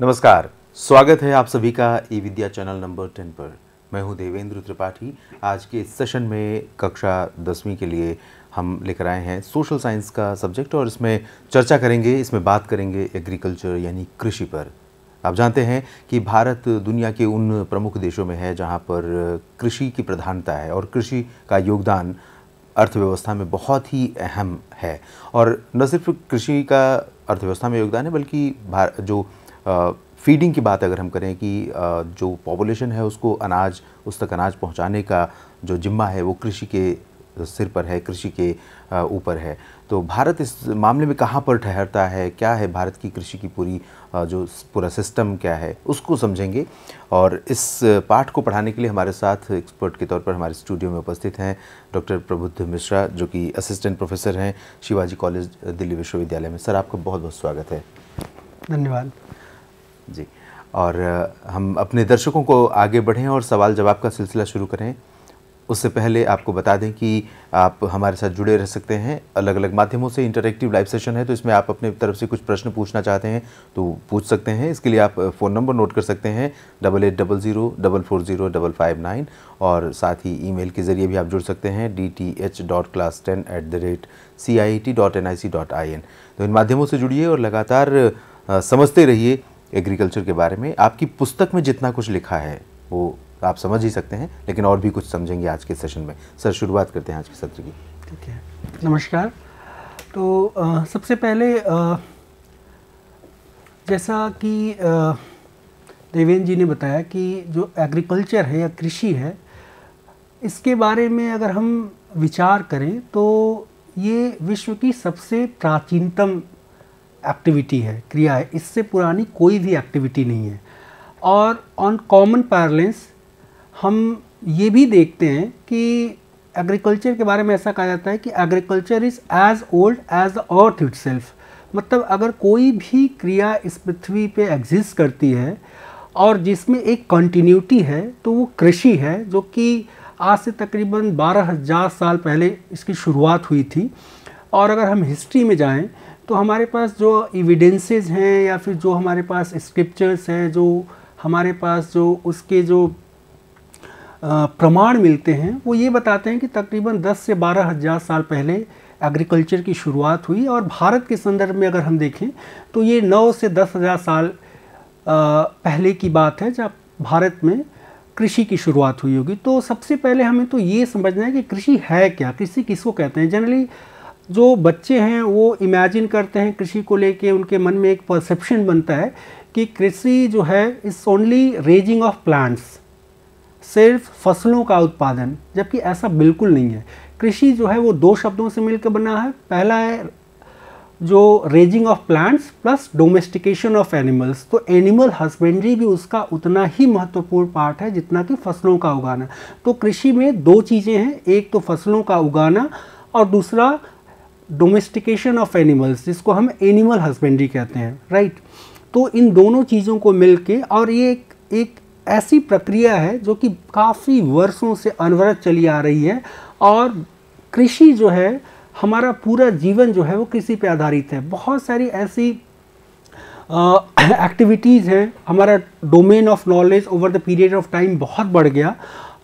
नमस्कार स्वागत है आप सभी का E Vidya channel number ten पर मैं हूं देवेंद्र त्रिपाठी आज के इस सेशन में कक्षा दसवीं के लिए हम लेकर आए हैं सोशल साइंस का सब्जेक्ट और इसमें चर्चा करेंगे इसमें बात करेंगे एग्रीकल्चर यानी कृषि पर आप जानते हैं कि भारत दुनिया के उन प्रमुख देशों में है जहाँ पर कृषि की प्रधानता है और कृषि का योगदान अर्थव्यवस्था में बहुत ही अहम है और न सिर्फ कृषि का अर्थव्यवस्था में योगदान है बल्कि जो फीडिंग की बात अगर हम करें कि जो पॉपुलेशन है उसको अनाज उस तक अनाज पहुंचाने का जो जिम्मा है वो कृषि के सिर पर है कृषि के ऊपर है तो भारत इस मामले में कहाँ पर ठहरता है क्या है भारत की कृषि की पूरी जो पूरा सिस्टम क्या है उसको समझेंगे और इस पाठ को पढ़ाने के लिए हमारे साथ एक्सपर्ट के तौर पर हमारे स्टूडियो में उपस्थित हैं डॉक्टर प्रबुद्ध मिश्रा जो कि असिस्टेंट प्रोफेसर हैं शिवाजी कॉलेज दिल्ली विश्वविद्यालय में सर आपका बहुत बहुत स्वागत है धन्यवाद जी और हम अपने दर्शकों को आगे बढ़ें और सवाल जवाब का सिलसिला शुरू करें उससे पहले आपको बता दें कि आप हमारे साथ जुड़े रह सकते हैं अलग अलग माध्यमों से इंटरेक्टिव लाइव सेशन है तो इसमें आप अपने तरफ से कुछ प्रश्न पूछना चाहते हैं तो पूछ सकते हैं इसके लिए आप फ़ोन नंबर नोट कर सकते हैं double eight double zero double four zero double five nine और साथ ही ईमेल के ज़रिए भी आप जुड़ सकते हैं D T H dot class ten at the rate C I T dot N I C dot I N तो इन माध्यमों से जुड़िए और लगातार समझते रहिए एग्रीकल्चर के बारे में आपकी पुस्तक में जितना कुछ लिखा है वो आप समझ ही सकते हैं लेकिन और भी कुछ समझेंगे आज के सेशन में सर शुरुआत करते हैं आज के सत्र की ठीक है नमस्कार तो आ, सबसे पहले आ, जैसा कि देवेंद्र जी ने बताया कि जो एग्रीकल्चर है या कृषि है इसके बारे में अगर हम विचार करें तो ये विश्व की सबसे प्राचीनतम एक्टिविटी है क्रिया है इससे पुरानी कोई भी एक्टिविटी नहीं है और ऑन कॉमन पैरलेंस हम ये भी देखते हैं कि एग्रीकल्चर के बारे में ऐसा कहा जाता है कि agriculture is as old as the earth it मतलब अगर कोई भी क्रिया इस पृथ्वी पे एग्जिस्ट करती है और जिसमें एक कंटिन्यूटी है तो वो कृषि है जो कि आज से तकरीबन बारह हज़ार साल पहले इसकी शुरुआत हुई थी और अगर हम हिस्ट्री में जाएं तो हमारे पास जो इविडेंसेज हैं या फिर जो हमारे पास स्क्रिप्चर्स हैं जो हमारे पास जो उसके जो प्रमाण मिलते हैं वो ये बताते हैं कि तकरीबन 10 से बारह हज़ार साल पहले एग्रीकल्चर की शुरुआत हुई और भारत के संदर्भ में अगर हम देखें तो ये 9 से दस हज़ार साल पहले की बात है जब भारत में कृषि की शुरुआत हुई होगी तो सबसे पहले हमें तो ये समझना है कि कृषि है क्या कृषि किसको कहते हैं जनरली जो बच्चे हैं वो इमेजिन करते हैं कृषि को लेके उनके मन में एक परसेप्शन बनता है कि कृषि जो है इस ओनली रेजिंग ऑफ प्लांट्स सिर्फ फसलों का उत्पादन जबकि ऐसा बिल्कुल नहीं है कृषि जो है वो दो शब्दों से मिलकर बना है पहला है जो raising of plants plus domestication of animals तो एनिमल हस्बेंड्री भी उसका उतना ही महत्वपूर्ण पार्ट है जितना कि फसलों का उगाना तो कृषि में दो चीज़ें हैं एक तो फसलों का उगाना और दूसरा डोमेस्टिकेशन ऑफ एनिमल्स जिसको हम एनिमल हस्बेंड्री कहते हैं राइट तो इन दोनों चीज़ों को मिल और ये एक एक ऐसी प्रक्रिया है जो कि काफ़ी वर्षों से अनवरत चली आ रही है और कृषि जो है हमारा पूरा जीवन जो है वो कृषि पे आधारित है बहुत सारी ऐसी एक्टिविटीज़ हैं हमारा domain of knowledge over the period of time बहुत बढ़ गया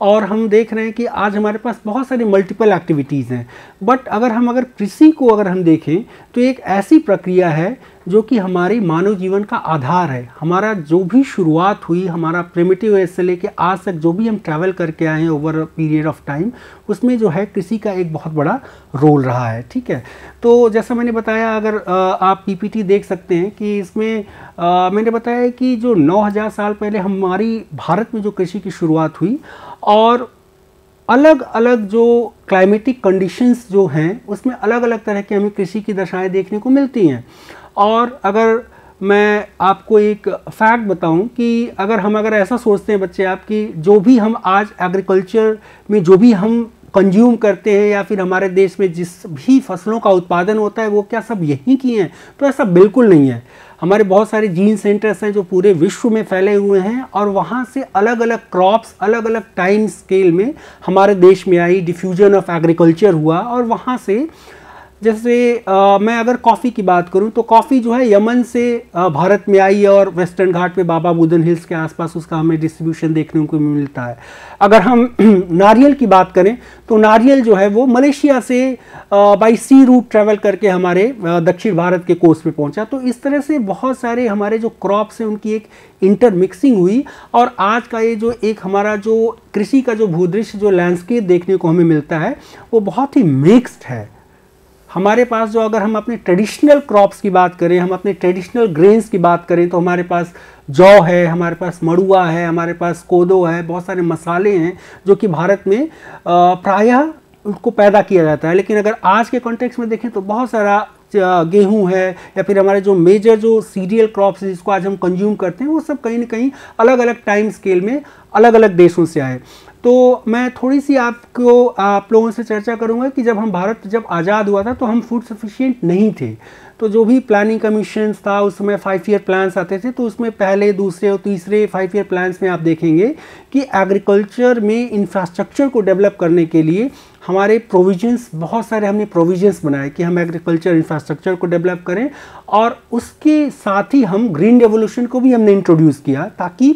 और हम देख रहे हैं कि आज हमारे पास बहुत सारी मल्टीपल एक्टिविटीज़ हैं बट अगर हम अगर कृषि को अगर हम देखें तो एक ऐसी प्रक्रिया है जो कि हमारे मानव जीवन का आधार है हमारा जो भी शुरुआत हुई हमारा प्रेमिटिव एज से लेके आज तक जो भी हम ट्रैवल करके आए हैं ओवर पीरियड ऑफ टाइम उसमें जो है कृषि का एक बहुत बड़ा रोल रहा है ठीक है तो जैसा मैंने बताया अगर आप पीपीटी देख सकते हैं कि इसमें आ, मैंने बताया कि जो 9000 साल पहले हमारी भारत में जो कृषि की शुरुआत हुई और अलग अलग जो क्लाइमेटिक कंडीशंस जो हैं उसमें अलग अलग तरह की हमें कृषि की दशाएं देखने को मिलती हैं और अगर मैं आपको एक फैक्ट बताऊं कि अगर हम अगर ऐसा सोचते हैं बच्चे आप कि जो भी हम आज एग्रीकल्चर में जो भी हम कंज्यूम करते हैं या फिर हमारे देश में जिस भी फसलों का उत्पादन होता है वो क्या सब यहीं की हैं तो ऐसा बिल्कुल नहीं है हमारे बहुत सारे जीन सेंटर्स हैं जो पूरे विश्व में फैले हुए हैं और वहाँ से अलग अलग क्रॉप्स अलग अलग टाइम स्केल में हमारे देश में आई डिफ्यूजन ऑफ एग्रीकल्चर हुआ और वहाँ से जैसे आ, मैं अगर कॉफ़ी की बात करूं तो कॉफ़ी जो है यमन से आ, भारत में आई और वेस्टर्न घाट पे बाबा बुदन हिल्स के आसपास उसका हमें डिस्ट्रीब्यूशन देखने को मिलता है अगर हम नारियल की बात करें तो नारियल जो है वो मलेशिया से बाई सी रूट ट्रैवल करके हमारे दक्षिण भारत के कोस्ट पे पहुंचा तो इस तरह से बहुत सारे हमारे जो क्रॉप्स हैं उनकी एक इंटरमिक्सिंग हुई और आज का ये जो एक हमारा जो कृषि का जो भूदृश्य जो लैंडस्केप देखने को हमें मिलता है वो बहुत ही मिक्स्ड है हमारे पास जो अगर हम अपने ट्रेडिशनल क्रॉप्स की बात करें हम अपने ट्रेडिशनल ग्रेन्स की बात करें तो हमारे पास जौ है हमारे पास मड़ुआ है हमारे पास कोदो है बहुत सारे मसाले हैं जो कि भारत में प्रायः उनको पैदा किया जाता है लेकिन अगर आज के कॉन्टेक्स्ट में देखें तो बहुत सारा गेहूं है या फिर हमारे जो मेजर जो सीरियल क्रॉप्स जिसको आज हम कंज्यूम करते हैं वो सब कहीं ना कहीं अलग अलग टाइम स्केल में अलग अलग देशों से आए तो मैं थोड़ी सी आपको आप लोगों से चर्चा करूंगा कि जब हम भारत जब आज़ाद हुआ था तो हम फूड सफिशिएंट नहीं थे तो जो भी प्लानिंग कमीशन था उस समय फाइव ईयर प्लान्स आते थे तो उसमें पहले दूसरे और तीसरे फाइव ईयर प्लान्स में आप देखेंगे कि एग्रीकल्चर में इंफ्रास्ट्रक्चर को डेवलप करने के लिए हमारे प्रोविजंस बहुत सारे हमने प्रोविजंस बनाए कि हम एग्रीकल्चर इंफ्रास्ट्रक्चर को डेवलप करें और उसके साथ ही हम ग्रीन रेवोल्यूशन को भी हमने इंट्रोड्यूस किया ताकि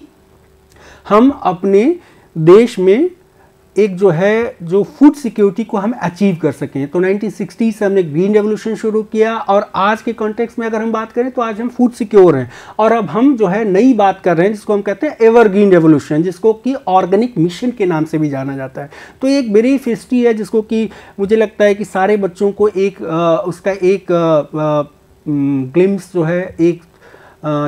हम अपने देश में एक जो है जो फूड सिक्योरिटी को हम अचीव कर सकें तो 1960 से हमने ग्रीन रेवोल्यूशन शुरू किया और आज के कॉन्टेक्स्ट में अगर हम बात करें तो आज हम फूड सिक्योर हैं और अब हम जो है नई बात कर रहे हैं जिसको हम कहते हैं एवर ग्रीन रेवोल्यूशन जिसको कि ऑर्गेनिक मिशन के नाम से भी जाना जाता है तो एक ब्रीफ हिस्ट्री है जिसको कि मुझे लगता है कि सारे बच्चों को एक आ, उसका एक ग्लिम्स जो है एक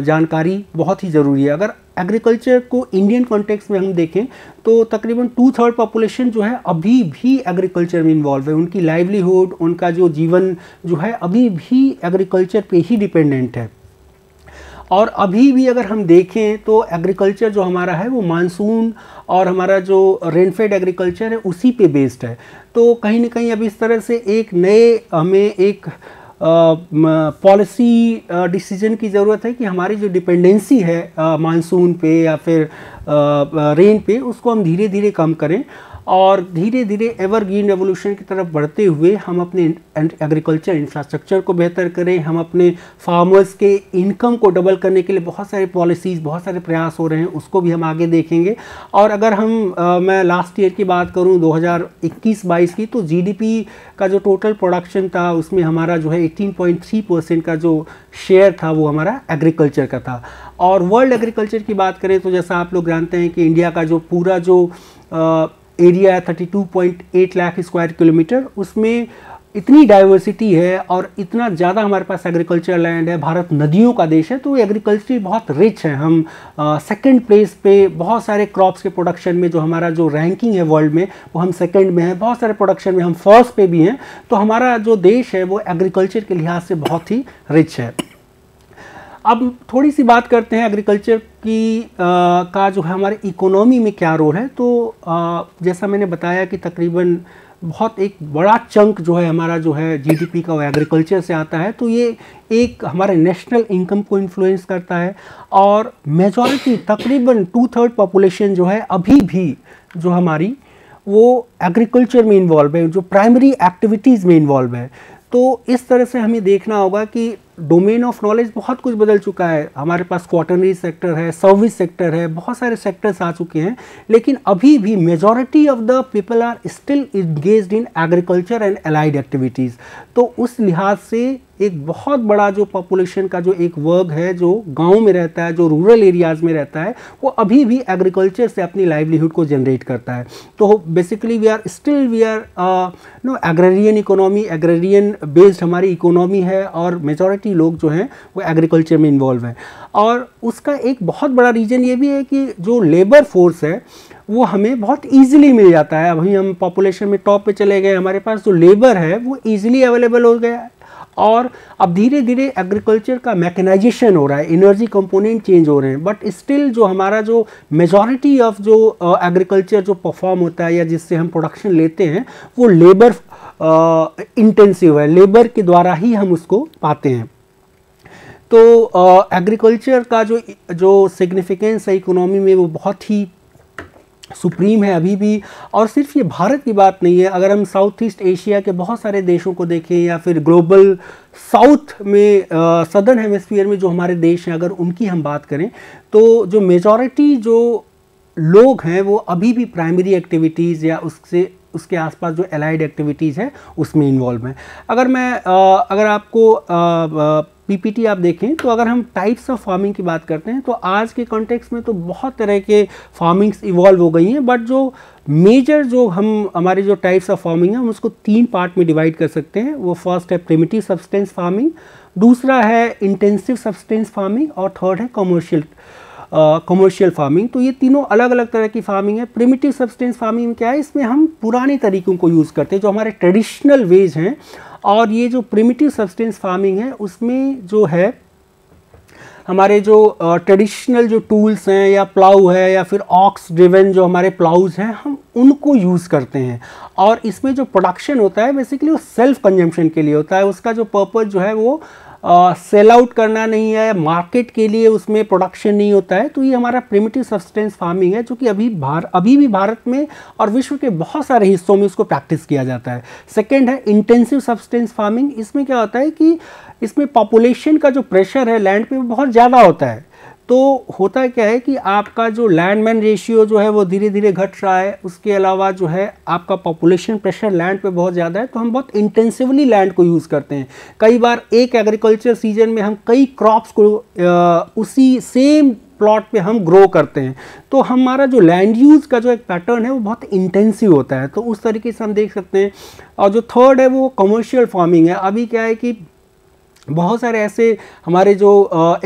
जानकारी बहुत ही ज़रूरी है अगर एग्रीकल्चर को इंडियन कॉन्टेक्स्ट में हम देखें तो तकरीबन टू थर्ड पॉपुलेशन जो है अभी भी एग्रीकल्चर में इन्वॉल्व है उनकी लाइवलीहुड उनका जो जीवन जो है अभी भी एग्रीकल्चर पे ही डिपेंडेंट है और अभी भी अगर हम देखें तो एग्रीकल्चर जो हमारा है वो मानसून और हमारा जो रेनफेड एग्रीकल्चर है उसी पे बेस्ड है तो कहीं ना कहीं अब इस तरह से एक नए हमें एक पॉलिसी डिसीजन की ज़रूरत है कि हमारी जो डिपेंडेंसी है मानसून पे या फिर रेन पे उसको हम धीरे धीरे कम करें और धीरे धीरे एवर ग्रीन रेवोल्यूशन की तरफ बढ़ते हुए हम अपने एग्रीकल्चर इंफ्रास्ट्रक्चर को बेहतर करें हम अपने फार्मर्स के इनकम को डबल करने के लिए बहुत सारे पॉलिसीज़ बहुत सारे प्रयास हो रहे हैं उसको भी हम आगे देखेंगे और अगर हम आ, मैं लास्ट ईयर की बात करूँ 2021-22 की तो जीडीपी का जो टोटल प्रोडक्शन था उसमें हमारा जो है एटीन परसेंट का जो शेयर था वो हमारा एग्रीकल्चर का था और वर्ल्ड एग्रीकल्चर की बात करें तो जैसा आप लोग जानते हैं कि इंडिया का जो पूरा जो आ, एरिया है 32.8 लाख स्क्वायर किलोमीटर उसमें इतनी डाइवर्सिटी है और इतना ज़्यादा हमारे पास एग्रीकल्चर लैंड है भारत नदियों का देश है तो एग्रीकल्चर बहुत रिच है हम सेकंड प्लेस पे बहुत सारे क्रॉप्स के प्रोडक्शन में जो हमारा जो रैंकिंग है वर्ल्ड में वो हम सेकंड में हैं बहुत सारे प्रोडक्शन में हम फर्स्ट पे भी हैं तो हमारा जो देश है वो एग्रीकल्चर के लिहाज से बहुत ही रिच है अब थोड़ी सी बात करते हैं एग्रीकल्चर की आ, का जो है हमारे इकोनॉमी में क्या रोल है तो आ, जैसा मैंने बताया कि तकरीबन बहुत एक बड़ा चंक जो है हमारा जो है जीडीपी का वो एग्रीकल्चर से आता है तो ये एक हमारे नेशनल इनकम को इन्फ्लुएंस करता है और मेजॉरिटी तकरीबन टू थर्ड पॉपुलेशन जो है अभी भी जो हमारी वो एग्रीकल्चर में इन्वॉल्व है जो प्राइमरी एक्टिविटीज़ में इन्वॉल्व है तो इस तरह से हमें देखना होगा कि डोमेन ऑफ नॉलेज बहुत कुछ बदल चुका है हमारे पास क्वार्टनरी सेक्टर है सर्विस सेक्टर है बहुत सारे सेक्टर्स आ चुके हैं लेकिन अभी भी majority of the people are still engage in agriculture and allied activities तो उस लिहाज से एक बहुत बड़ा जो पॉपुलेशन का जो एक वर्ग है जो गांव में रहता है जो रूरल एरियाज़ में रहता है वो अभी भी एग्रीकल्चर से अपनी लाइवलीहुड को जनरेट करता है तो basically we are still we are no agrarian economy agrarian based हमारी इकोनॉमी है और मेजोरिटी काफ़ी लोग जो हैं वो एग्रीकल्चर में इन्वॉल्व हैं और उसका एक बहुत बड़ा रीज़न ये भी है कि जो लेबर फोर्स है वो हमें बहुत इजीली मिल जाता है अभी हम पॉपुलेशन में टॉप पे चले गए हमारे पास जो लेबर है वो इजीली अवेलेबल हो गया है और अब धीरे धीरे एग्रीकल्चर का मैकेनाइजेशन हो रहा है एनर्जी कंपोनेंट चेंज हो रहे हैं बट स्टिल जो हमारा जो मेजॉरिटी ऑफ जो एग्रीकल्चर जो परफॉर्म होता है या जिससे हम प्रोडक्शन लेते हैं वो लेबर इंटेंसिव uh, है लेबर के द्वारा ही हम उसको पाते हैं तो एग्रीकल्चर का जो जो सिग्निफिकेंस है इकोनॉमी में वो बहुत ही सुप्रीम है अभी भी और सिर्फ ये भारत की बात नहीं है अगर हम साउथ ईस्ट एशिया के बहुत सारे देशों को देखें या फिर ग्लोबल साउथ में सदर्न हेमिस्फीयर में जो हमारे देश हैं अगर उनकी हम बात करें तो जो मेजॉरिटी जो लोग हैं वो अभी भी प्राइमरी एक्टिविटीज़ या उससे उसके आसपास जो एलाइड एक्टिविटीज़ हैं उसमें इन्वॉल्व हैं अगर मैं आ, अगर आपको पीपीटी आप देखें तो अगर हम टाइप्स ऑफ फार्मिंग की बात करते हैं तो आज के कॉन्टेक्स्ट में तो बहुत तरह के फार्मिंग्स इवॉल्व हो गई हैं बट जो मेजर जो हम हमारे जो टाइप्स ऑफ फार्मिंग है हम उसको तीन पार्ट में डिवाइड कर सकते हैं वो फर्स्ट है प्रिमिटिव सब्सटेंस फार्मिंग दूसरा है इंटेंसिव सब्सटेंस फार्मिंग और थर्ड है कॉमर्शियल कमर्शियल फार्मिंग तो ये तीनों अलग अलग तरह की फार्मिंग है प्रिमिटिव सब्सटेंस फार्मिंग में क्या है इसमें हम पुराने तरीकों को यूज़ करते हैं जो हमारे ट्रेडिशनल वेज हैं और ये जो प्रिमिटिव सब्सटेंस फार्मिंग है उसमें जो है हमारे जो ट्रेडिशनल जो टूल्स हैं या प्लाउ है या फिर ऑक्स ड्रिवन जो हमारे प्लाउज हैं हम उनको यूज़ करते हैं और इसमें जो प्रोडक्शन होता है बेसिकली वो सेल्फ कंजम्पशन के लिए होता है उसका जो पर्पज़ जो है वो सेल आउट करना नहीं है मार्केट के लिए उसमें प्रोडक्शन नहीं होता है तो ये हमारा प्रिमिटिव सब्सटेंस फार्मिंग है जो कि अभी भार अभी भी भारत में और विश्व के बहुत सारे हिस्सों में उसको प्रैक्टिस किया जाता है सेकेंड है इंटेंसिव सब्सटेंस फार्मिंग इसमें क्या होता है कि इसमें पॉपुलेशन का जो प्रेशर है लैंड पे वो बहुत ज़्यादा होता है तो होता क्या है कि आपका जो लैंड मैन रेशियो जो है वो धीरे धीरे घट रहा है उसके अलावा जो है आपका पॉपुलेशन प्रेशर लैंड पे बहुत ज़्यादा है तो हम बहुत इंटेंसिवली लैंड को यूज़ करते हैं कई बार एक एग्रीकल्चर सीजन में हम कई क्रॉप्स को उसी सेम प्लॉट पे हम ग्रो करते हैं तो हमारा जो लैंड यूज़ का जो एक पैटर्न है वो बहुत इंटेंसिव होता है तो उस तरीके से हम देख सकते हैं और जो थर्ड है वो कमर्शियल फार्मिंग है अभी क्या है कि बहुत सारे ऐसे हमारे जो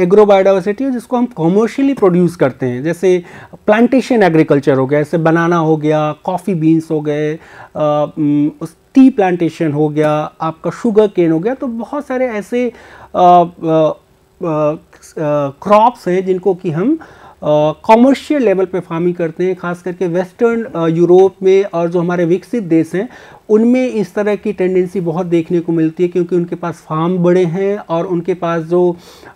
एग्रो बायोडाइवर्सिटी है जिसको हम कॉमर्शियली प्रोड्यूस करते हैं जैसे प्लांटेशन एग्रीकल्चर हो गया जैसे बनाना हो गया कॉफ़ी बीन्स हो गए टी प्लांटेशन हो गया आपका शुगर केन हो गया तो बहुत सारे ऐसे क्रॉप्स हैं जिनको कि हम कॉमर्शियल लेवल पे फार्मिंग करते हैं खास करके वेस्टर्न यूरोप में और जो हमारे विकसित देश हैं उनमें इस तरह की टेंडेंसी बहुत देखने को मिलती है क्योंकि उनके पास फार्म बड़े हैं और उनके पास जो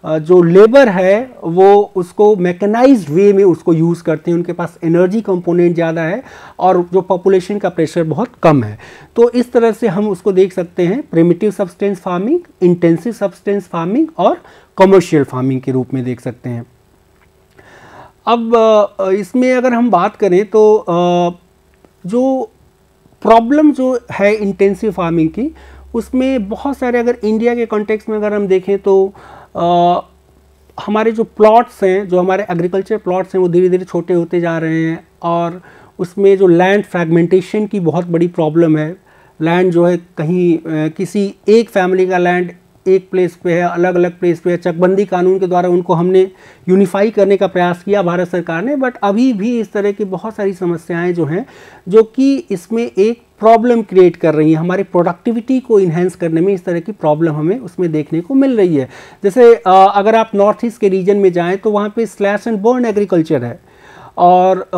जो लेबर है वो उसको मैकेनाइज वे में उसको यूज़ करते हैं उनके पास एनर्जी कंपोनेंट ज़्यादा है और जो पॉपुलेशन का प्रेशर बहुत कम है तो इस तरह से हम उसको देख सकते हैं primitive subsistence farming intensive subsistence farming और कमर्शियल फार्मिंग के रूप में देख सकते हैं अब इसमें अगर हम बात करें तो जो प्रॉब्लम जो है इंटेंसिव फार्मिंग की उसमें बहुत सारे अगर इंडिया के कॉन्टेक्स्ट में अगर हम देखें तो आ, हमारे जो प्लॉट्स हैं जो हमारे एग्रीकल्चर प्लॉट्स हैं वो धीरे धीरे छोटे होते जा रहे हैं और उसमें जो लैंड फ्रैगमेंटेशन की बहुत बड़ी प्रॉब्लम है लैंड जो है कहीं किसी एक फैमिली का लैंड एक प्लेस पे है अलग अलग प्लेस पे है चकबंदी कानून के द्वारा उनको हमने यूनिफाई करने का प्रयास किया भारत सरकार ने बट अभी भी इस तरह की बहुत सारी समस्याएं जो हैं जो कि इसमें एक प्रॉब्लम क्रिएट कर रही है हमारी प्रोडक्टिविटी को इन्हेंस करने में इस तरह की प्रॉब्लम हमें उसमें देखने को मिल रही है जैसे अगर आप नॉर्थ ईस्ट के रीजन में जाएँ तो वहाँ पर स्लैश एंड बर्न एग्रीकल्चर है और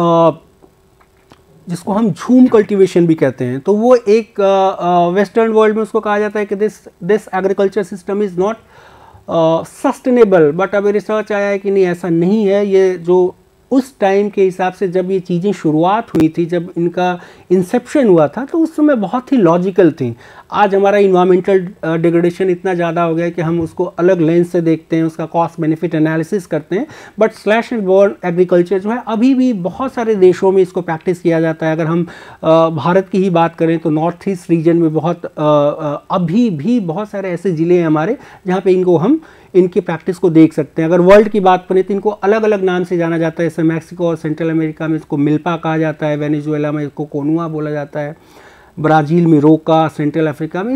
जिसको हम झूम कल्टीवेशन भी कहते हैं तो वो एक वेस्टर्न वर्ल्ड में उसको कहा जाता है कि this this agriculture system is not sustainable but अभी रिसर्च आया है कि नहीं ऐसा नहीं है ये जो उस टाइम के हिसाब से जब ये चीज़ें शुरुआत हुई थी जब इनका इंसेप्शन हुआ था तो उस समय बहुत ही लॉजिकल थी आज हमारा इन्वामेंटल डिग्रेडेशन uh, इतना ज़्यादा हो गया कि हम उसको अलग लेंस से देखते हैं उसका कॉस्ट बेनिफिट एनालिसिस करते हैं but slash and burn agriculture जो है अभी भी बहुत सारे देशों में इसको प्रैक्टिस किया जाता है अगर हम uh, भारत की ही बात करें तो नॉर्थ ईस्ट रीजन में बहुत uh, अभी भी बहुत सारे ऐसे ज़िले हैं हमारे जहाँ पर इनको हम इनकी प्रैक्टिस को देख सकते हैं अगर वर्ल्ड की बात करें तो इनको अलग अलग नाम से जाना जाता है जैसे मैक्सिको और सेंट्रल अमेरिका में इसको मिल्पा कहा जाता है वेनेजुएला में इसको कोनुआ बोला जाता है ब्राज़ील में रोका सेंट्रल अफ्रीका में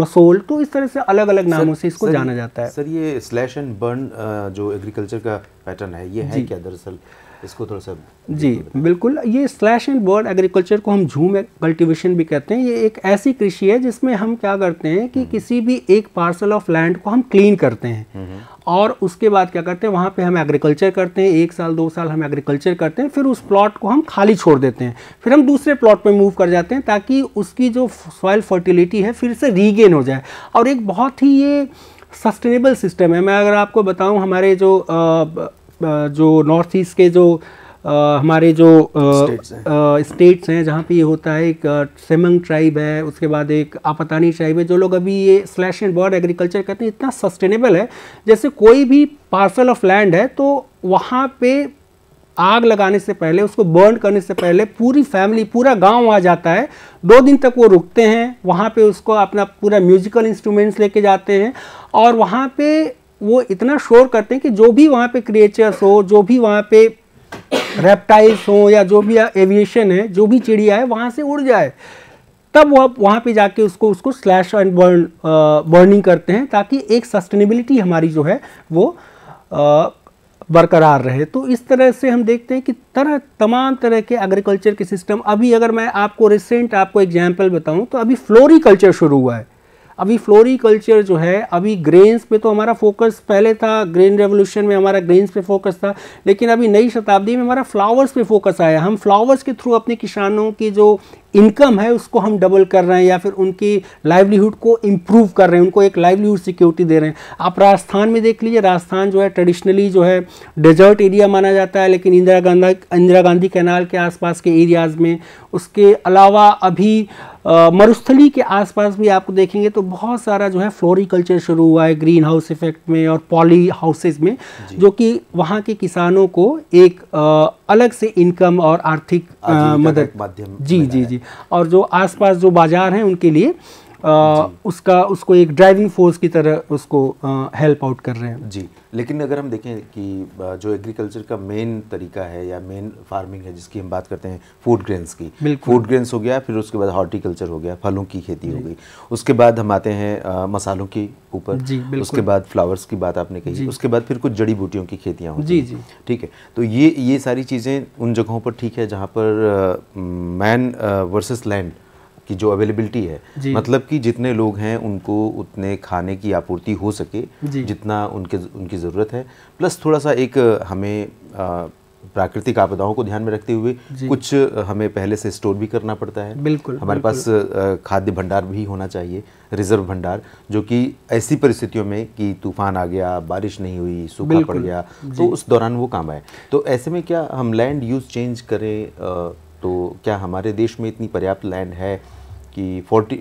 मसोल तो इस तरह से अलग अलग नामों से इसको जाना जाता है सर ये स्लैश एंड बर्न जो एग्रीकल्चर का पैटर्न है ये है क्या दरअसल इसको थोड़ा सा जी बिल्कुल ये स्लैश एंड बर्ड एग्रीकल्चर को हम झूम कल्टीवेशन भी कहते हैं ये एक ऐसी कृषि है जिसमें हम क्या करते हैं कि हम्म। किसी भी एक पार्सल ऑफ लैंड को हम क्लीन करते हैं हम्म, हम्म। और उसके बाद क्या करते हैं वहाँ पे हम एग्रीकल्चर करते हैं एक साल दो साल हम एग्रीकल्चर करते हैं फिर उस प्लॉट को हम खाली छोड़ देते हैं फिर हम दूसरे प्लॉट पे मूव कर जाते हैं ताकि उसकी जो सॉइल फर्टिलिटी है फिर से रीगेन हो जाए और एक बहुत ही ये सस्टेनेबल सिस्टम है मैं अगर आपको बताऊं हमारे जो जो नॉर्थ ईस्ट के जो आ, हमारे जो स्टेट्स हैं जहाँ पे ये होता है एक सेमंग ट्राइब है उसके बाद एक आपतानी ट्राइब है जो लोग अभी ये स्लैश एंड बॉर्ड एग्रीकल्चर करते हैं इतना सस्टेनेबल है जैसे कोई भी पार्सल ऑफ लैंड है तो वहाँ पे आग लगाने से पहले उसको बर्न करने से पहले पूरी फैमिली पूरा गांव आ जाता है दो दिन तक वो रुकते हैं वहाँ पे उसको अपना पूरा म्यूजिकल इंस्ट्रूमेंट्स लेके जाते हैं और वहाँ पे वो इतना शोर करते हैं कि जो भी वहाँ पे क्रिएचर्स हो जो भी वहाँ पे रेप्टाइल्स हो या जो भी एविएशन है जो भी चिड़िया है वहाँ से उड़ जाए तब वह वहाँ पे जाके उसको उसको स्लैश एंड बर्न बर्निंग करते हैं ताकि एक सस्टेनेबिलिटी हमारी जो है वो आ, बरकरार रहे तो इस तरह से हम देखते हैं कि तरह तमाम तरह के एग्रीकल्चर के सिस्टम अभी अगर मैं आपको रिसेंट आपको एग्जाम्पल बताऊँ तो अभी फ्लोरिकल्चर शुरू हुआ है अभी फ्लोरिकल्चर जो है अभी ग्रेन्स पे तो हमारा फोकस पहले था ग्रेन रेवोल्यूशन में हमारा ग्रेन्स पे फोकस था लेकिन अभी नई शताब्दी में हमारा फ्लावर्स पे फोकस आया हम फ्लावर्स के थ्रू अपने किसानों की जो इनकम है उसको हम डबल कर रहे हैं या फिर उनकी लाइवलीहुड को इम्प्रूव कर रहे हैं उनको एक लाइवलीहुड सिक्योरिटी दे रहे हैं आप राजस्थान में देख लीजिए राजस्थान जो है ट्रेडिशनली जो है डेजर्ट एरिया माना जाता है लेकिन इंदिरा गांधी इंदिरा गांधी कैनाल के आसपास के एरियाज़ में उसके अलावा अभी मरुस्थली के आसपास भी आपको देखेंगे तो बहुत सारा जो है फ्लोरिकल्चर शुरू हुआ है ग्रीन हाउस इफेक्ट में और पॉली हाउसेज में जो कि वहाँ के किसानों को एक आ, अलग से इनकम और आर्थिक मदद माध्यम जी जी जी और जो आसपास जो बाजार हैं उनके लिए उसका उसको एक ड्राइविंग फोर्स की तरह उसको हेल्प आउट कर रहे हैं जी लेकिन अगर हम देखें कि जो एग्रीकल्चर का मेन तरीका है या मेन फार्मिंग है जिसकी हम बात करते हैं फूड ग्रेन्स की फूड ग्रेन्स हो गया फिर उसके बाद हॉर्टिकल्चर हो गया फलों की खेती हो गई उसके बाद हम आते हैं आ, मसालों के ऊपर उसके बाद फ्लावर्स की बात आपने कही उसके बाद फिर कुछ जड़ी बूटियों की खेतियाँ होती जी ठीक है तो ये ये सारी चीज़ें उन जगहों पर ठीक है जहाँ पर मैन वर्सेस लैंड की जो अवेलेबिलिटी है मतलब कि जितने लोग हैं उनको उतने खाने की आपूर्ति हो सके जितना उनके उनकी ज़रूरत है प्लस थोड़ा सा एक हमें प्राकृतिक आपदाओं को ध्यान में रखते हुए कुछ हमें पहले से स्टोर भी करना पड़ता है बिल्कुल हमारे बिल्कुल। पास खाद्य भंडार भी होना चाहिए रिजर्व भंडार जो कि ऐसी परिस्थितियों में कि तूफान आ गया बारिश नहीं हुई सूखा पड़ गया तो उस दौरान वो काम आए तो ऐसे में क्या हम लैंड यूज चेंज करें तो क्या हमारे देश में इतनी पर्याप्त लैंड है कि फोर्टी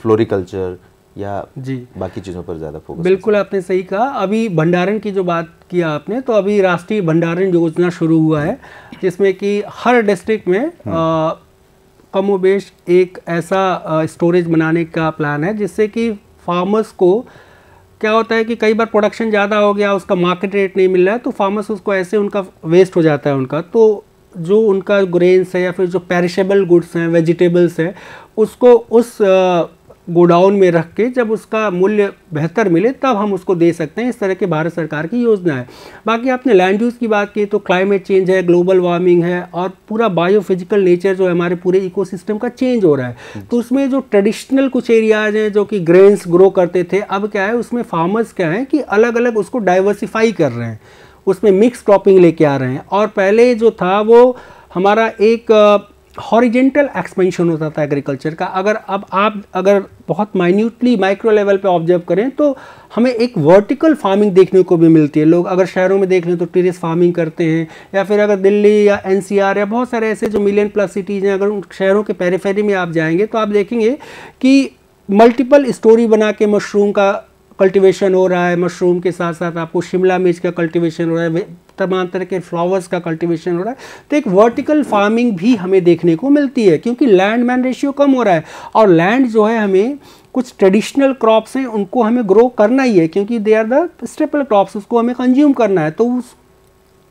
फ्लोरिकल्चर या जी बाकी चीज़ों पर ज़्यादा फोकस बिल्कुल आपने सही कहा अभी भंडारण की जो बात किया आपने तो अभी राष्ट्रीय भंडारण योजना शुरू हुआ है जिसमें कि हर डिस्ट्रिक्ट में कमो हम्म। कमोबेश एक ऐसा स्टोरेज बनाने का प्लान है जिससे कि फार्मर्स को क्या होता है कि कई बार प्रोडक्शन ज़्यादा हो गया उसका मार्केट रेट नहीं मिल रहा है तो फार्मर्स उसको ऐसे उनका वेस्ट हो जाता है उनका तो जो उनका ग्रेन्स है या फिर जो पेरिशेबल गुड्स हैं वेजिटेबल्स हैं उसको उस गोडाउन में रख के जब उसका मूल्य बेहतर मिले तब हम उसको दे सकते हैं इस तरह के भारत सरकार की योजना है बाकी आपने लैंड यूज़ की बात की तो क्लाइमेट चेंज है ग्लोबल वार्मिंग है और पूरा बायोफिजिकल नेचर जो है हमारे पूरे इकोसिस्टम का चेंज हो रहा है तो उसमें जो ट्रेडिशनल कुछ एरियाज हैं जो कि ग्रेन्स ग्रो करते थे अब क्या है उसमें फार्मर्स क्या हैं कि अलग अलग उसको डाइवर्सिफाई कर रहे हैं उसमें मिक्स क्रॉपिंग लेके आ रहे हैं और पहले जो था वो हमारा एक हॉरिजेंटल एक्सपेंशन होता था एग्रीकल्चर का अगर अब आप अगर बहुत माइन्यूटली माइक्रो लेवल पे ऑब्जर्व करें तो हमें एक वर्टिकल फार्मिंग देखने को भी मिलती है लोग अगर शहरों में देख लें तो टेरिस फार्मिंग करते हैं या फिर अगर दिल्ली या एनसीआर या बहुत सारे ऐसे जो मिलियन प्लस सिटीज़ हैं अगर उन शहरों के पेरीफेरी में आप जाएंगे तो आप देखेंगे कि मल्टीपल स्टोरी बना के मशरूम का कल्टीवेशन हो रहा है मशरूम के साथ साथ आपको शिमला मिर्च का कल्टीवेशन हो रहा है तमाम तरह के फ्लावर्स का कल्टीवेशन हो रहा है तो एक वर्टिकल फार्मिंग भी हमें देखने को मिलती है क्योंकि लैंड मैन रेशियो कम हो रहा है और लैंड जो है हमें कुछ ट्रेडिशनल क्रॉप्स हैं उनको हमें ग्रो करना ही है क्योंकि they are the staple crops उसको हमें कंज्यूम करना है तो उस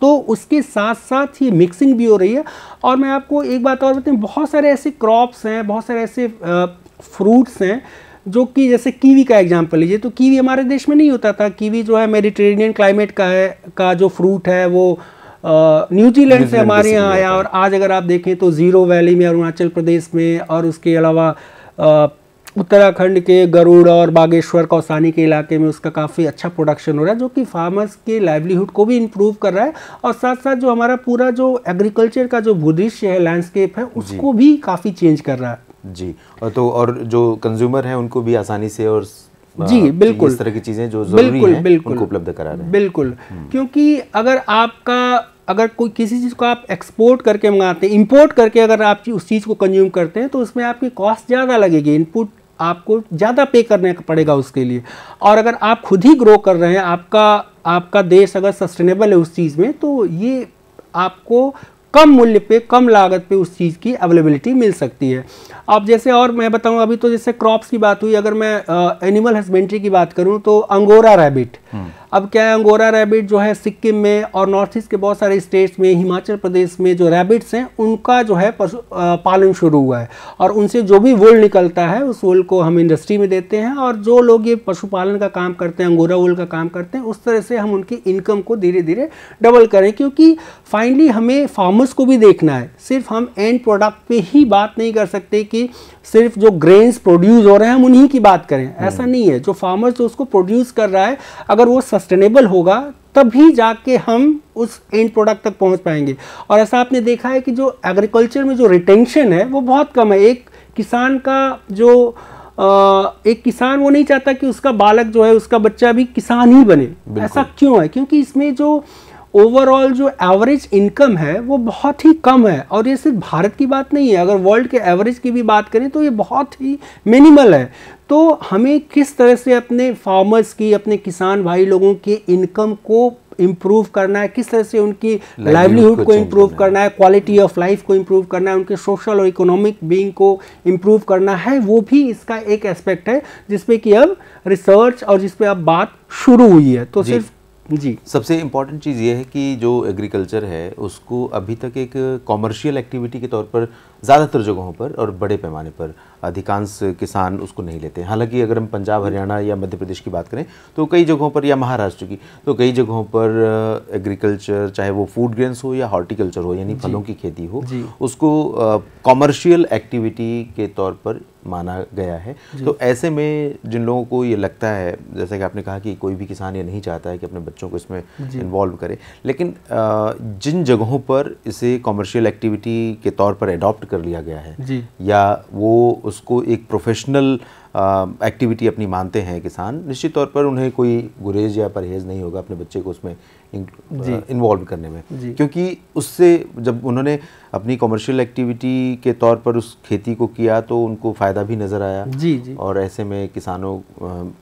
तो उसके साथ साथ ये मिक्सिंग भी हो रही है और मैं आपको एक बात और बताऊँ बहुत सारे ऐसे क्रॉप्स हैं बहुत सारे ऐसे फ्रूट्स हैं जो कि जैसे कीवी का एग्जाम्पल लीजिए तो कीवी हमारे देश में नहीं होता था कीवी जो है मेडिटेरेनियन क्लाइमेट का है का जो फ्रूट है वो न्यूजीलैंड से हमारे यहाँ आया और आज अगर आप देखें तो ज़ीरो वैली में अरुणाचल प्रदेश में और उसके अलावा उत्तराखंड के गरुड़ और बागेश्वर कौसानी के इलाके में उसका काफ़ी अच्छा प्रोडक्शन हो रहा है जो कि फार्मर्स के लाइवलीहुड को भी इम्प्रूव कर रहा है और साथ साथ जो हमारा पूरा जो एग्रीकल्चर का जो भूदृश्य है लैंडस्केप है उसको भी काफ़ी चेंज कर रहा है जी और तो और जो कंज्यूमर हैं उनको भी आसानी से और जी बिल्कुल इस तरह की चीज़ें जो जरूरी बिल्कुल, हैं बिल्कुल, उनको उपलब्ध करा रहे हैं बिल्कुल हम्म। क्योंकि अगर आपका अगर कोई किसी चीज़ को आप एक्सपोर्ट करके मंगाते हैं इम्पोर्ट करके अगर आप उस चीज़ को कंज्यूम करते हैं तो उसमें आपकी कॉस्ट ज़्यादा लगेगी इनपुट आपको ज़्यादा पे करने पड़ेगा उसके लिए और अगर आप खुद ही ग्रो कर रहे हैं आपका आपका देश अगर सस्टेनेबल है उस चीज़ में तो ये आपको कम मूल्य पे कम लागत पे उस चीज़ की अवेलेबिलिटी मिल सकती है अब जैसे और मैं बताऊँ अभी तो जैसे क्रॉप्स की बात हुई अगर मैं एनिमल हस्बेंड्री की बात करूँ तो अंगोरा रैबिट अब क्या है अंगोरा रैबिट जो है सिक्किम में और नॉर्थ ईस्ट के बहुत सारे स्टेट्स में हिमाचल प्रदेश में जो रैबिट्स हैं उनका जो है पशु पालन शुरू हुआ है और उनसे जो भी वुल निकलता है उस वुल को हम इंडस्ट्री में देते हैं और जो लोग ये पशुपालन का काम करते हैं अंगोरा वुल का काम करते हैं उस तरह से हम उनकी इनकम को धीरे धीरे डबल करें क्योंकि फाइनली हमें फार्मर्स को भी देखना है सिर्फ हम एंड प्रोडक्ट पर ही बात नहीं कर सकते कि सिर्फ जो ग्रेन्स प्रोड्यूस हो रहे हैं हम उन्हीं की बात करें ऐसा हम्म। नहीं है जो फार्मर्स जो उसको प्रोड्यूस कर रहा है अगर अगर वो सस्टेनेबल होगा तभी जाके हम उस एंड प्रोडक्ट तक पहुंच पाएंगे और ऐसा आपने देखा है कि जो एग्रीकल्चर में जो रिटेंशन है वो बहुत कम है एक किसान का जो आ, एक किसान वो नहीं चाहता कि उसका बालक जो है उसका बच्चा भी किसान ही बने ऐसा क्यों है क्योंकि इसमें जो ओवरऑल जो एवरेज इनकम है वो बहुत ही कम है और ये सिर्फ भारत की बात नहीं है अगर वर्ल्ड के एवरेज की भी बात करें तो ये बहुत ही मिनिमल है तो हमें किस तरह से अपने फार्मर्स की अपने किसान भाई लोगों की इनकम को इम्प्रूव करना है किस तरह से उनकी लाइवलीहुड को इम्प्रूव करना है क्वालिटी ऑफ लाइफ को इम्प्रूव करना है उनके सोशल और इकोनॉमिक बींग को इम्प्रूव करना है वो भी इसका एक एस्पेक्ट है जिसपे कि अब रिसर्च और जिसपे अब बात शुरू हुई है तो सिर्फ जी सबसे इम्पॉर्टेंट चीज़ ये है कि जो एग्रीकल्चर है उसको अभी तक एक कॉमर्शियल एक्टिविटी के तौर पर ज़्यादातर जगहों पर और बड़े पैमाने पर अधिकांश किसान उसको नहीं लेते हैं हालांकि अगर हम पंजाब हरियाणा या मध्य प्रदेश की बात करें तो कई जगहों पर या महाराष्ट्र की तो कई जगहों पर एग्रीकल्चर चाहे वो फूड ग्रेन्स हो या हॉर्टिकल्चर हो यानी फलों की खेती हो उसको कॉमर्शियल एक्टिविटी के तौर पर माना गया है तो ऐसे में जिन लोगों को ये लगता है जैसा कि आपने कहा कि कोई भी किसान ये नहीं चाहता है कि अपने बच्चों को इसमें इन्वॉल्व करे लेकिन जिन जगहों पर इसे कॉमर्शियल एक्टिविटी के तौर पर एडॉप्ट कर लिया गया है या वो उसको एक प्रोफेशनल एक्टिविटी अपनी मानते हैं किसान निश्चित तौर पर उन्हें कोई गुरेज या परहेज नहीं होगा अपने बच्चे को उसमें इन्वॉल्व करने में क्योंकि उससे जब उन्होंने अपनी कॉमर्शियल एक्टिविटी के तौर पर उस खेती को किया तो उनको फ़ायदा भी नज़र आया जी जी और ऐसे में किसानों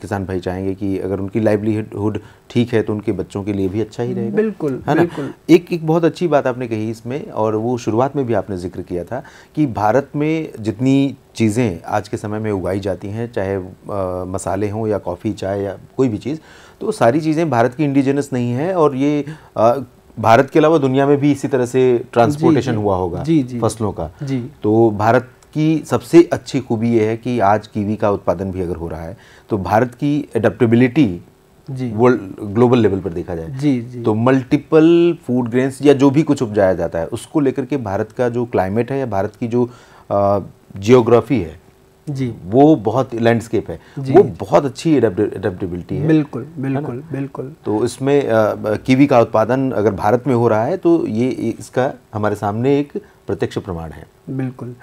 किसान भाई चाहेंगे कि अगर उनकी लाइवलीहुड ठीक है तो उनके बच्चों के लिए भी अच्छा ही रहेगा बिल्कुल है ना एक एक बहुत अच्छी बात आपने कही इसमें और वो शुरुआत में भी आपने जिक्र किया था कि भारत में जितनी चीज़ें आज के समय में उगाई जाती हैं हैं चाहे आ, मसाले हों या कॉफ़ी चाय या कोई भी चीज़ तो सारी चीज़ें भारत की इंडिजिनस नहीं है और ये आ, भारत के अलावा दुनिया में भी इसी तरह से ट्रांसपोर्टेशन हुआ होगा जी, जी, फसलों का जी तो भारत की सबसे अच्छी खूबी ये है कि आज कीवी का उत्पादन भी अगर हो रहा है तो भारत की एडेप्टेबिलिटी जी वर्ल्ड ग्लोबल लेवल पर देखा जाए जी जी तो मल्टीपल फूड ग्रेन्स या जो भी कुछ उपजाया जाता है उसको लेकर के भारत का जो क्लाइमेट है या भारत की जो जियोग्राफी है जी वो बहुत लैंडस्केप है वो बहुत अच्छी एडेप्टेबिलिटी है बिल्कुल बिल्कुल बिल्कुल तो इसमें आ, कीवी का उत्पादन अगर भारत में हो रहा है तो ये इसका हमारे सामने एक प्रत्यक्ष प्रमाण है बिल्कुल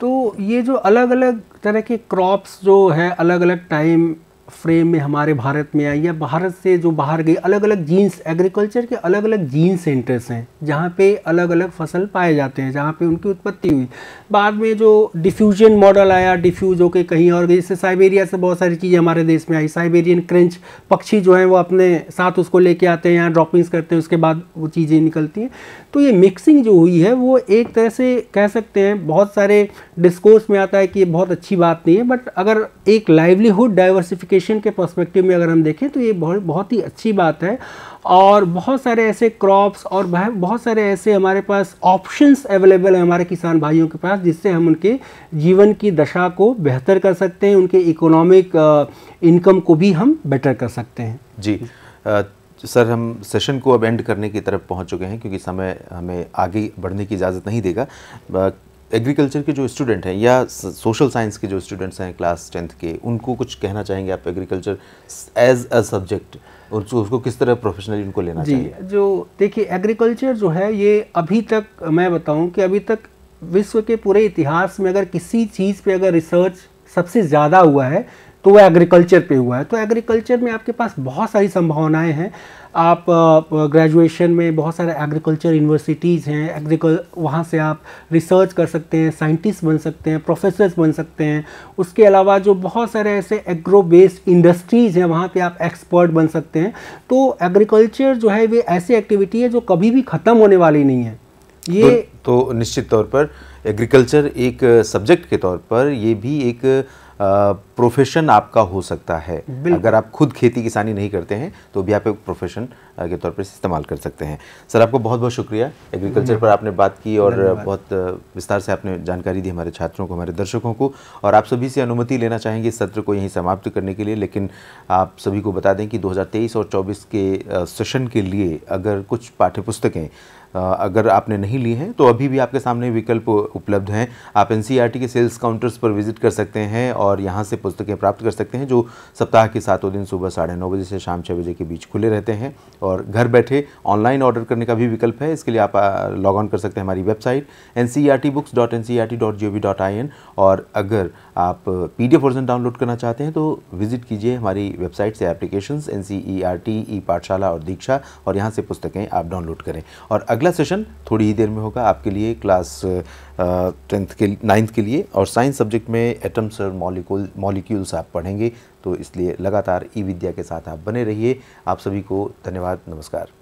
तो ये जो अलग अलग तरह के क्रॉप्स जो है अलग अलग टाइम फ्रेम में हमारे भारत में आई या भारत से जो बाहर गई अलग अलग जीन्स एग्रीकल्चर के अलग अलग जीन सेंटर्स हैं जहाँ पे अलग अलग फसल पाए जाते हैं जहाँ पे उनकी उत्पत्ति हुई बाद में जो डिफ्यूजन मॉडल आया डिफ्यूज होके कहीं और गई जैसे साइबेरिया से बहुत सारी चीज़ें हमारे देश में आई साइबेरियन क्रेंच पक्षी जो हैं वो अपने साथ उसको लेके आते हैं यहाँ ड्रॉपिंग्स करते हैं उसके बाद वो चीज़ें निकलती हैं तो ये मिक्सिंग जो हुई है वो एक तरह से कह सकते हैं बहुत सारे डिस्कोर्स में आता है कि ये बहुत अच्छी बात नहीं है बट अगर एक लाइवलीहुड डाइवर्सिफिकेशन एजुकेशन के पर्सपेक्टिव में अगर हम देखें तो ये बहुत बहुत ही अच्छी बात है और बहुत सारे ऐसे क्रॉप्स और बहुत सारे ऐसे हमारे पास ऑप्शंस अवेलेबल हैं हमारे किसान भाइयों के पास जिससे हम उनके जीवन की दशा को बेहतर कर सकते हैं उनके इकोनॉमिक इनकम uh, को भी हम बेटर कर सकते हैं जी आ, सर हम सेशन को अब एंड करने की तरफ पहुंच चुके हैं क्योंकि समय हमें आगे बढ़ने की इजाज़त नहीं देगा एग्रीकल्चर के जो स्टूडेंट हैं या सोशल साइंस के जो स्टूडेंट्स हैं क्लास टेंथ के उनको कुछ कहना चाहेंगे आप एग्रीकल्चर एज अ सब्जेक्ट उसको उसको किस तरह प्रोफेशनली उनको लेना जी, चाहिए जो देखिए एग्रीकल्चर जो है ये अभी तक मैं बताऊं कि अभी तक विश्व के पूरे इतिहास में अगर किसी चीज़ पे अगर रिसर्च सबसे ज़्यादा हुआ है तो वो एग्रीकल्चर पे हुआ है तो एग्रीकल्चर में आपके पास बहुत सारी संभावनाएं हैं आप ग्रेजुएशन में बहुत सारे एग्रीकल्चर यूनिवर्सिटीज़ हैं एग्रीकल वहाँ से आप रिसर्च कर सकते हैं साइंटिस्ट बन सकते हैं प्रोफेसर्स बन सकते हैं उसके अलावा जो बहुत सारे ऐसे एग्रो बेस्ड इंडस्ट्रीज़ हैं वहाँ पे आप एक्सपर्ट बन सकते हैं तो एग्रीकल्चर जो है वे ऐसी एक्टिविटी है जो कभी भी ख़त्म होने वाली नहीं है ये तो, तो निश्चित तौर पर एग्रीकल्चर एक सब्जेक्ट के तौर पर ये भी एक प्रोफेशन आपका हो सकता है अगर आप खुद खेती किसानी नहीं करते हैं तो भी आप एक प्रोफेशन के तौर पर इस्तेमाल कर सकते हैं सर आपको बहुत बहुत शुक्रिया एग्रीकल्चर पर आपने बात की और बहुत विस्तार से आपने जानकारी दी हमारे छात्रों को हमारे दर्शकों को और आप सभी से अनुमति लेना चाहेंगे इस सत्र को यहीं समाप्त करने के लिए लेकिन आप सभी को बता दें कि दो और चौबीस के सेशन के लिए अगर कुछ पाठ्यपुस्तकें अगर आपने नहीं ली हैं तो अभी भी आपके सामने विकल्प उपलब्ध हैं आप एन e के सेल्स काउंटर्स पर विजिट कर सकते हैं और यहाँ से पुस्तकें प्राप्त कर सकते हैं जो सप्ताह के सातों दिन सुबह साढ़े नौ बजे से शाम छः बजे के बीच खुले रहते हैं और घर बैठे ऑनलाइन ऑर्डर करने का भी विकल्प है इसके लिए आप लॉग ऑन कर सकते हैं हमारी website N C R T books dot N C R T dot G O V dot I N और अगर आप P D F version download करना चाहते हैं तो विजिट कीजिए हमारी वेबसाइट से application N C E R T E Pathshala और दीक्षा और यहाँ से पुस्तकें आप डाउनलोड करें और अगला सेशन थोड़ी ही देर में होगा आपके लिए क्लास टेंथ के नाइन्थ के लिए और साइंस सब्जेक्ट में एटम्स और मॉलिकूल मॉलिक्यूल्स आप पढ़ेंगे तो इसलिए लगातार ई e विद्या के साथ आप बने रहिए आप सभी को धन्यवाद नमस्कार